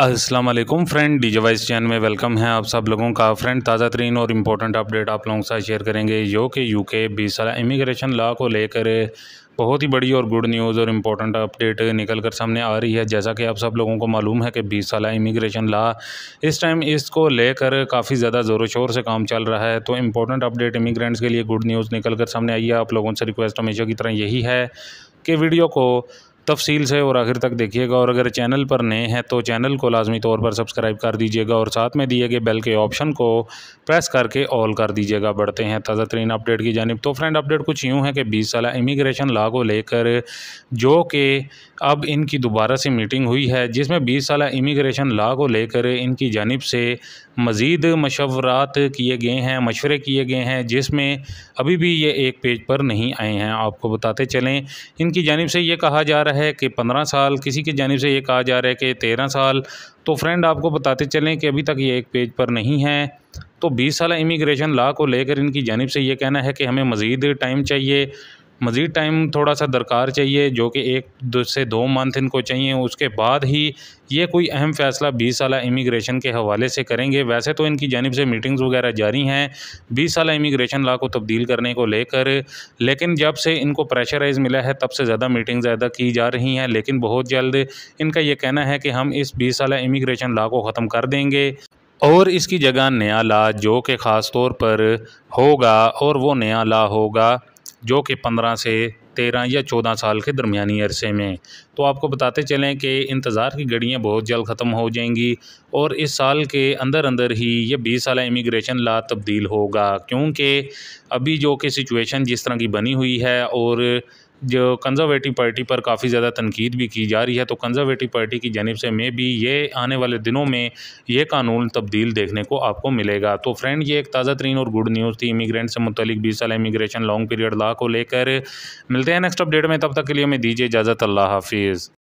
अस्सलाम वालेकुम friend D J wise channel में वेलकम है आप सब लोगों का फ्रेंड ताज़ा तरीन और इम्पोर्टेंट अपडेट आप लोगों के साथ शेयर करेंगे जो कि के बीस साल इमिग्रेशन लॉ को लेकर बहुत ही बड़ी और गुड न्यूज़ और इम्पोर्टेंट अपडेट निकल कर सामने आ रही है जैसा कि आप सब लोगों को मालूम है कि बीस साल इमिग्रेशन लॉ इस टाइम इसको लेकर काफ़ी ज़्यादा ज़ोरों शोर से काम चल रहा है तो इम्पोर्टेंट अपडेट इमिग्रेंट्स के लिए गुड न्यूज़ निकल कर सामने आई है आप लोगों से रिक्वेस्ट हमेशा की तरह यही है कि वीडियो को तफसील से और आखिर तक देखिएगा और अगर चैनल पर नए हैं तो चैनल को लाजमी तौर पर सब्सक्राइब कर दीजिएगा और साथ में दिए गए बेल के ऑप्शन को प्रेस करके ऑल कर दीजिएगा बढ़ते हैं ताज़ा तरीन अपडेट की जानब तो फ्रेंड अपडेट कुछ यूँ है कि बीस साल इमिग्रेशन लॉ को लेकर जो कि अब इनकी दोबारा से मीटिंग हुई है जिसमें बीस साल इमिग्रेशन लॉ को लेकर इनकी जानब से मज़ीद मशवरात किए गए हैं मशवरे किए गए हैं जिसमें अभी भी ये एक पेज पर नहीं आए हैं आपको बताते चलें इनकी जानब से ये कहा जा रहा है कि पंद्रह साल किसी की जानब से ये कहा जा रहा है कि तेरह साल तो फ्रेंड आपको बताते चलें कि अभी तक ये एक पेज पर नहीं है तो बीस साल इमिग्रेशन लॉ को लेकर इनकी जानब से ये कहना है कि हमें मज़ीद टाइम चाहिए मज़ीद टाइम थोड़ा सा दरकार चाहिए जो कि एक दो से दो मंथ इनको चाहिए उसके बाद ही ये कोई अहम फ़ैसला बीस साल इमिग्रेशन के हवाले से करेंगे वैसे तो इनकी जानब से मीटिंग्स वगैरह जारी हैं बीस साल इमिग्रेशन ला को तब्दील करने को लेकर लेकिन जब से इनको प्रेशराइज़ मिला है तब से ज़्यादा मीटिंग्स ज़्यादा की जा रही हैं लेकिन बहुत जल्द इनका ये कहना है कि हम इस बीस साल इमिग्रेशन ला को ख़त्म कर देंगे और इसकी जगह नया ला जो कि ख़ास तौर पर होगा और वो नया ला होगा जो कि पंद्रह से तेरह या चौदह साल के दरमियानी अरसे में तो आपको बताते चलें कि इंतज़ार की घड़ियाँ बहुत जल्द ख़त्म हो जाएंगी और इस साल के अंदर अंदर ही ये बीस साल इमिग्रेशन ला तब्दील होगा क्योंकि अभी जो कि सिचुएशन जिस तरह की बनी हुई है और जो कंज़र्वेटिव पार्टी पर काफ़ी ज़्यादा तनकीद भी की जा रही है तो कंज़र्वेटिव पार्टी की जानब से मे भी ये आने वाले दिनों में ये कानून तब्दील देखने को आपको मिलेगा तो फ्रेंड ये एक ताज़ा तरीन और गुड न्यूज़ थी इमिग्रेंट से मुतलिक बीस साल इमिग्रेशन लॉन्ग पीरियड ला को लेकर मिलते हैं नेक्स्ट अपडेट में तब तक के लिए हमें दीजिए इजाज़त अल्लाह हाफिज़